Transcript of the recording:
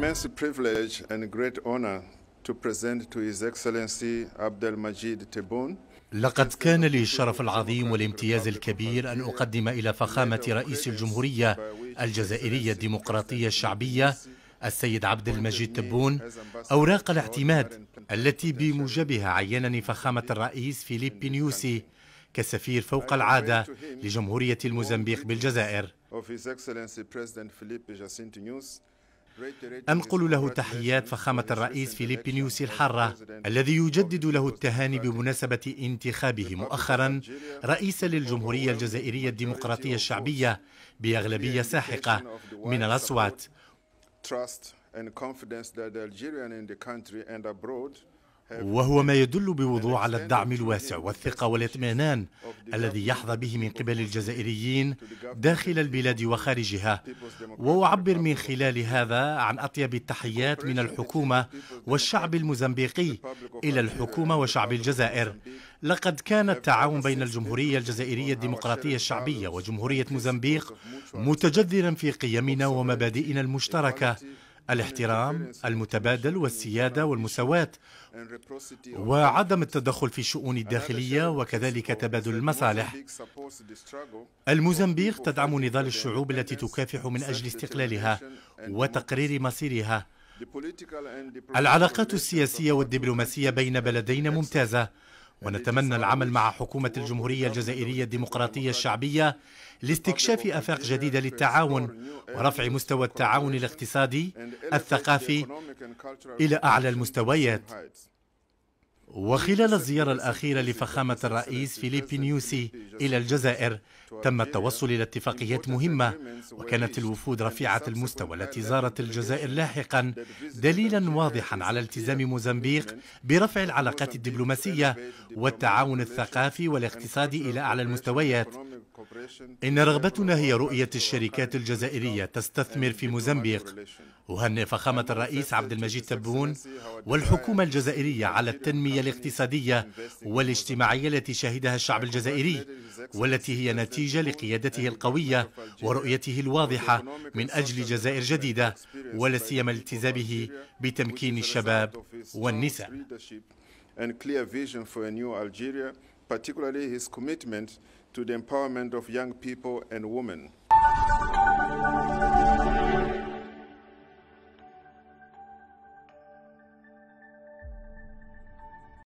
immense privilege and great honor to present to His Excellency Abdel Majid Tebboune لقد كان لي الشرف العظيم والامتياز الكبير أن أقدم إلى فخامة رئيس الجمهورية الجزائرية الديمقراطية الشعبية السيد عبد المجيد تبون أوراق الاعتماد التي بموجبها عينني فخامة الرئيس فيليب بنيوسي كسفير فوق العادة لجمهورية الموزمبيق بالجزائر أنقل له تحيات فخامة الرئيس فيليب نيوسي الحارة الذي يجدد له التهاني بمناسبة انتخابه مؤخرا رئيسا للجمهورية الجزائرية الديمقراطية الشعبية بأغلبية ساحقة من الأصوات وهو ما يدل بوضوح على الدعم الواسع والثقة والاطمئنان الذي يحظى به من قبل الجزائريين داخل البلاد وخارجها وأعبر من خلال هذا عن أطيب التحيات من الحكومة والشعب الموزمبيقي إلى الحكومة وشعب الجزائر لقد كان التعاون بين الجمهورية الجزائرية الديمقراطية الشعبية وجمهورية موزمبيق متجذرا في قيمنا ومبادئنا المشتركة الاحترام المتبادل والسيادة والمساواة وعدم التدخل في الشؤون الداخلية وكذلك تبادل المصالح الموزمبيق تدعم نضال الشعوب التي تكافح من أجل استقلالها وتقرير مصيرها العلاقات السياسية والدبلوماسية بين بلدين ممتازة ونتمنى العمل مع حكومة الجمهورية الجزائرية الديمقراطية الشعبية لاستكشاف آفاق جديدة للتعاون ورفع مستوى التعاون الاقتصادي الثقافي إلى أعلى المستويات وخلال الزيارة الأخيرة لفخامة الرئيس فيليب نيوسي إلى الجزائر تم التوصل إلى اتفاقيات مهمة وكانت الوفود رفيعة المستوى التي زارت الجزائر لاحقا دليلا واضحا على التزام موزمبيق برفع العلاقات الدبلوماسية والتعاون الثقافي والاقتصادي إلى أعلى المستويات إن رغبتنا هي رؤية الشركات الجزائرية تستثمر في موزمبيق أهنئ فخامة الرئيس عبد المجيد تبون والحكومة الجزائرية على التنمية الاقتصادية والاجتماعية التي شهدها الشعب الجزائري والتي هي نتيجة لقيادته القوية ورؤيته الواضحة من أجل جزائر جديدة ولا سيما التزامه بتمكين الشباب والنساء particularly his commitment to the empowerment of young people and women.